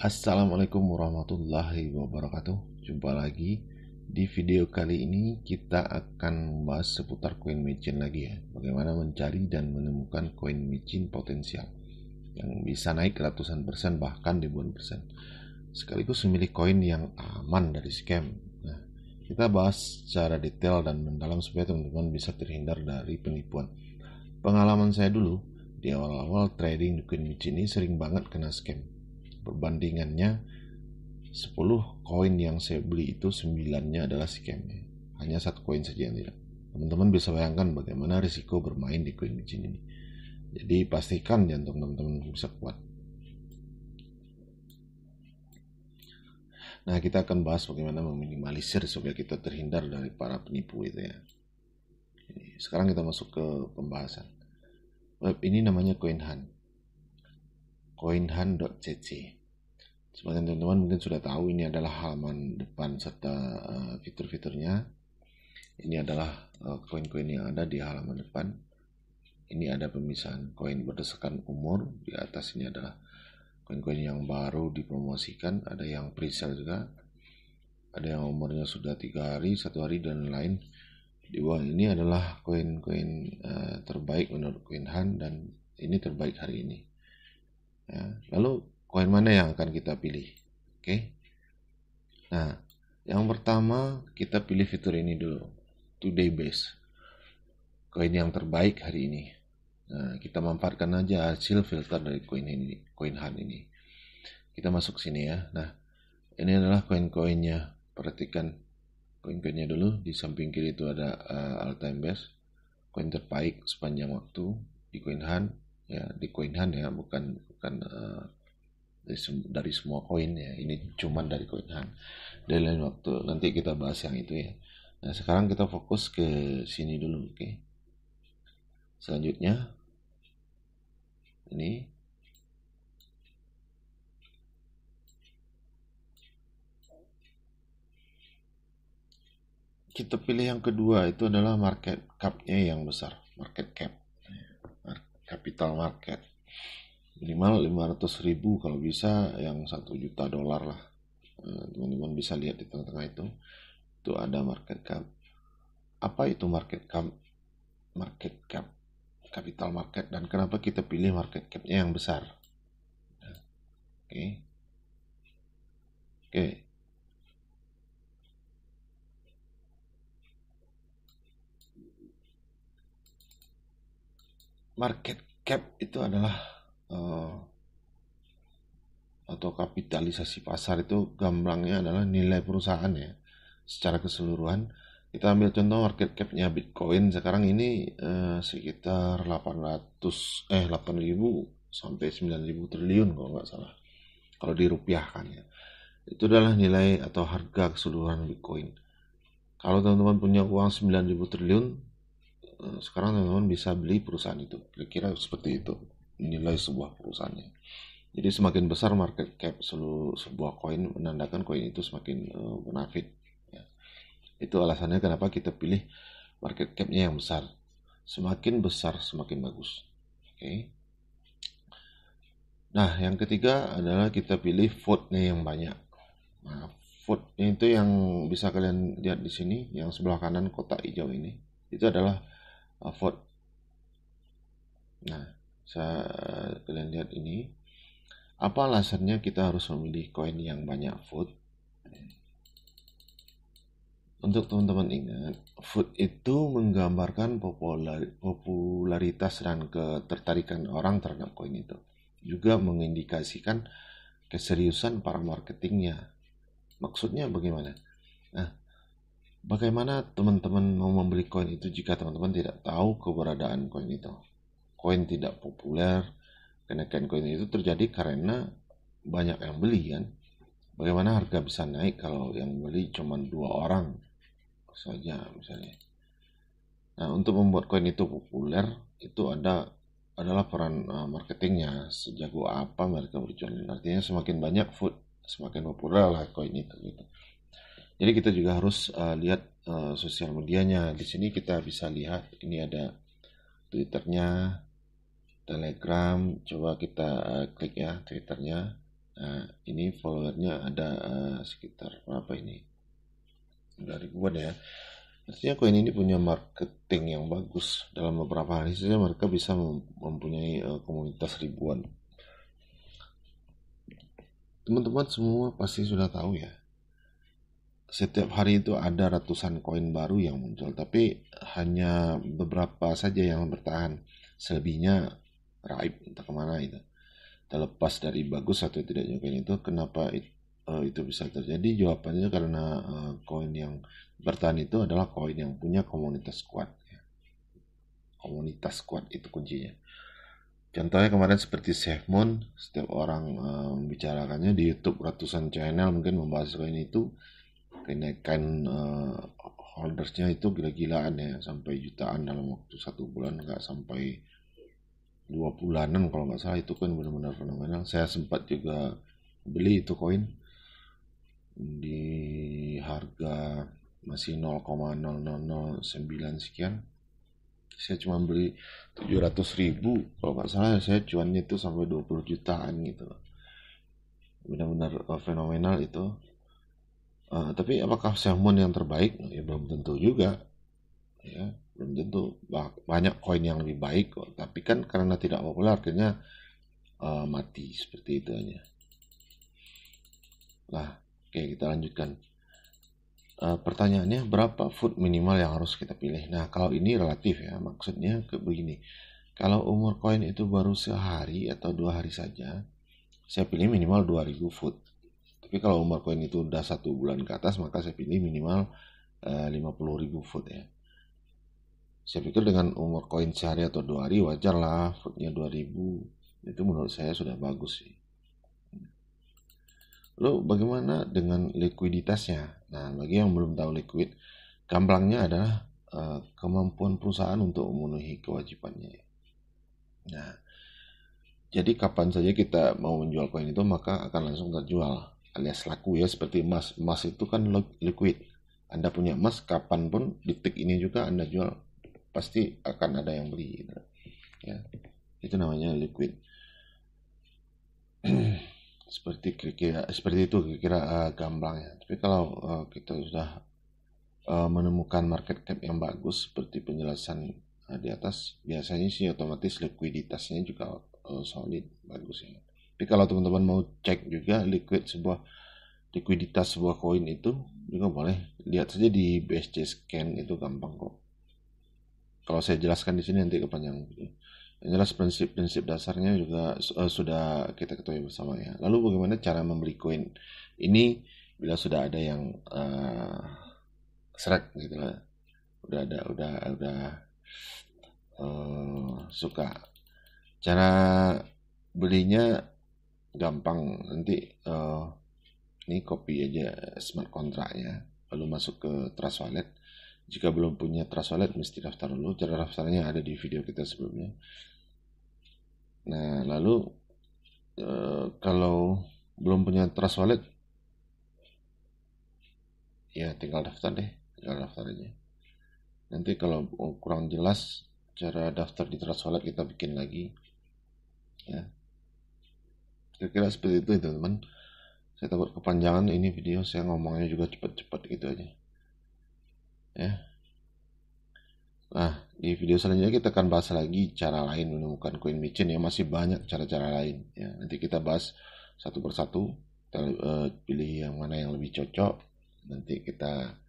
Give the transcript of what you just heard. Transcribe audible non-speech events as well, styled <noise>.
Assalamualaikum warahmatullahi wabarakatuh Jumpa lagi Di video kali ini kita akan membahas seputar coin micin lagi ya Bagaimana mencari dan menemukan coin micin potensial Yang bisa naik ratusan persen bahkan ribuan persen Sekaligus memilih koin yang aman dari scam Nah kita bahas secara detail dan mendalam supaya teman-teman bisa terhindar dari penipuan Pengalaman saya dulu di awal-awal trading di coin micin ini sering banget kena scam Perbandingannya 10 koin yang saya beli itu 9-nya adalah scamnya. Hanya satu koin saja yang tidak. Teman-teman bisa bayangkan bagaimana risiko bermain di koin bijin ini. Jadi pastikan jantung ya teman-teman bisa kuat. Nah, kita akan bahas bagaimana meminimalisir supaya kita terhindar dari para penipu itu ya. Sekarang kita masuk ke pembahasan. Web ini namanya koinhan coinhunt.cc Sebagian teman-teman mungkin sudah tahu ini adalah halaman depan serta uh, fitur-fiturnya. Ini adalah eh, koin-koin uh, yang ada di halaman depan. Ini ada pemisahan koin berdasarkan umur. Di atas ini adalah koin-koin yang baru dipromosikan. Ada yang pre-sale juga. Ada yang umurnya sudah tiga hari, satu hari, dan lain-lain di bawah ini adalah koin-koin uh, terbaik menurut Queen Han dan ini terbaik hari ini. Ya, lalu koin mana yang akan kita pilih. Oke. Okay. Nah, yang pertama kita pilih fitur ini dulu. Today base. Koin yang terbaik hari ini. Nah, kita manfaatkan aja hasil filter dari koin ini, koin HAN ini. Kita masuk sini ya. Nah, ini adalah koin-koinnya. Perhatikan koin-koinnya dulu. Di samping kiri itu ada uh, eh, all time best. Koin terbaik sepanjang waktu di koin hand, ya di koin hand ya bukan bukan uh, dari semua koin ya ini cuman dari koin Han dari lain waktu nanti kita bahas yang itu ya nah sekarang kita fokus ke sini dulu oke okay? selanjutnya ini kita pilih yang kedua itu adalah market cap-nya yang besar market cap capital market minimal 500 ribu kalau bisa yang satu juta dolar lah eh, teman-teman bisa lihat di tengah-tengah itu itu ada market cap apa itu market cap market cap capital market dan kenapa kita pilih market capnya yang besar oke okay. oke okay. market cap itu adalah Eh, atau kapitalisasi pasar itu gamblangnya adalah nilai perusahaan ya secara keseluruhan kita ambil contoh market capnya Bitcoin sekarang ini eh, sekitar 800 eh 8000 sampai 9000 triliun kalau nggak salah kalau dirupiahkan ya itu adalah nilai atau harga keseluruhan Bitcoin kalau teman-teman punya uang 9000 triliun eh, sekarang teman-teman bisa beli perusahaan itu kira-kira seperti itu nilai sebuah perusahaannya. Jadi semakin besar market cap seluruh sebuah koin menandakan koin itu semakin uh, Ya. Itu alasannya kenapa kita pilih market capnya yang besar. Semakin besar semakin bagus. Oke. Okay. Nah yang ketiga adalah kita pilih vote-nya yang banyak. Nah, vote itu yang bisa kalian lihat di sini, yang sebelah kanan kotak hijau ini, itu adalah uh, vote. Nah saya kalian lihat ini apa alasannya kita harus memilih koin yang banyak food untuk teman-teman ingat food itu menggambarkan popular, popularitas dan ketertarikan orang terhadap koin itu juga mengindikasikan keseriusan para marketingnya maksudnya bagaimana nah bagaimana teman-teman mau membeli koin itu jika teman-teman tidak tahu keberadaan koin itu koin tidak populer kenaikan koin itu terjadi karena banyak yang beli kan bagaimana harga bisa naik kalau yang beli cuma dua orang saja misalnya nah untuk membuat koin itu populer itu ada adalah peran uh, marketingnya sejago apa mereka berjualan artinya semakin banyak food semakin populer lah koin itu gitu jadi kita juga harus uh, lihat uh, sosial medianya di sini kita bisa lihat ini ada twitternya Telegram coba kita uh, klik ya Twitternya nah, ini followernya ada uh, sekitar berapa ini Dari ribuan ya artinya koin ini punya marketing yang bagus dalam beberapa hari saja mereka bisa mempunyai uh, komunitas ribuan teman-teman semua pasti sudah tahu ya setiap hari itu ada ratusan koin baru yang muncul tapi hanya beberapa saja yang bertahan selebihnya raib entah kemana itu terlepas dari bagus atau tidaknya koin itu kenapa it, uh, itu bisa terjadi jawabannya karena eh, koin uh, yang bertahan itu adalah koin yang punya komunitas kuat ya. komunitas kuat itu kuncinya contohnya kemarin seperti Moon setiap orang uh, membicarakannya di YouTube ratusan channel mungkin membahas koin itu kenaikan uh, holdersnya itu gila-gilaan ya sampai jutaan dalam waktu satu bulan nggak sampai dua bulanan kalau nggak salah itu kan benar-benar fenomenal saya sempat juga beli itu koin di harga masih 0,0009 sekian saya cuma beli 700 ribu kalau nggak salah saya cuannya itu sampai 20 jutaan gitu benar-benar eh, fenomenal itu uh, tapi apakah salmon yang terbaik ya belum tentu juga ya belum tentu banyak koin yang lebih baik kok tapi kan karena tidak populer akhirnya uh, mati seperti itu aja lah oke kita lanjutkan uh, pertanyaannya berapa food minimal yang harus kita pilih nah kalau ini relatif ya maksudnya ke begini kalau umur koin itu baru sehari atau dua hari saja saya pilih minimal 2000 food tapi kalau umur koin itu udah satu bulan ke atas maka saya pilih minimal uh, 50.000 foot ya saya pikir dengan umur koin sehari atau dua hari wajar lah dua 2000 itu menurut saya sudah bagus sih Lalu bagaimana dengan likuiditasnya? Nah, bagi yang belum tahu liquid, gamblangnya adalah uh, kemampuan perusahaan untuk memenuhi kewajibannya. Nah, jadi kapan saja kita mau menjual koin itu maka akan langsung terjual alias laku ya seperti emas. Emas itu kan liquid. Anda punya emas kapanpun detik ini juga Anda jual pasti akan ada yang beli gitu. ya itu namanya liquid <clears throat> seperti kira-kira seperti itu kira-kira uh, gamblangnya tapi kalau uh, kita sudah uh, menemukan market cap yang bagus seperti penjelasan uh, di atas biasanya sih otomatis likuiditasnya juga uh, solid bagus ya tapi kalau teman-teman mau cek juga liquid sebuah likuiditas sebuah koin itu juga boleh lihat saja di BSC scan itu gampang kok kalau saya jelaskan di sini nanti kepanjang, Yang jelas prinsip-prinsip dasarnya juga uh, sudah kita ketahui bersama ya. Lalu bagaimana cara membeli koin ini bila sudah ada yang uh, eh, serak gitu lah. Udah ada udah udah uh, suka. Cara belinya gampang nanti uh, ini copy aja smart kontraknya lalu masuk ke trust wallet jika belum punya trust wallet, mesti daftar dulu. Cara daftarnya ada di video kita sebelumnya. Nah, lalu e, kalau belum punya trust wallet, ya tinggal daftar deh, tinggal daftar aja. Nanti kalau kurang jelas cara daftar di trust wallet kita bikin lagi, ya. Kira-kira seperti itu, teman-teman. Saya takut kepanjangan ini video, saya ngomongnya juga cepat-cepat gitu aja ya. Nah, di video selanjutnya kita akan bahas lagi cara lain menemukan koin micin ya masih banyak cara-cara lain ya. Nanti kita bahas satu persatu, kita uh, pilih yang mana yang lebih cocok. Nanti kita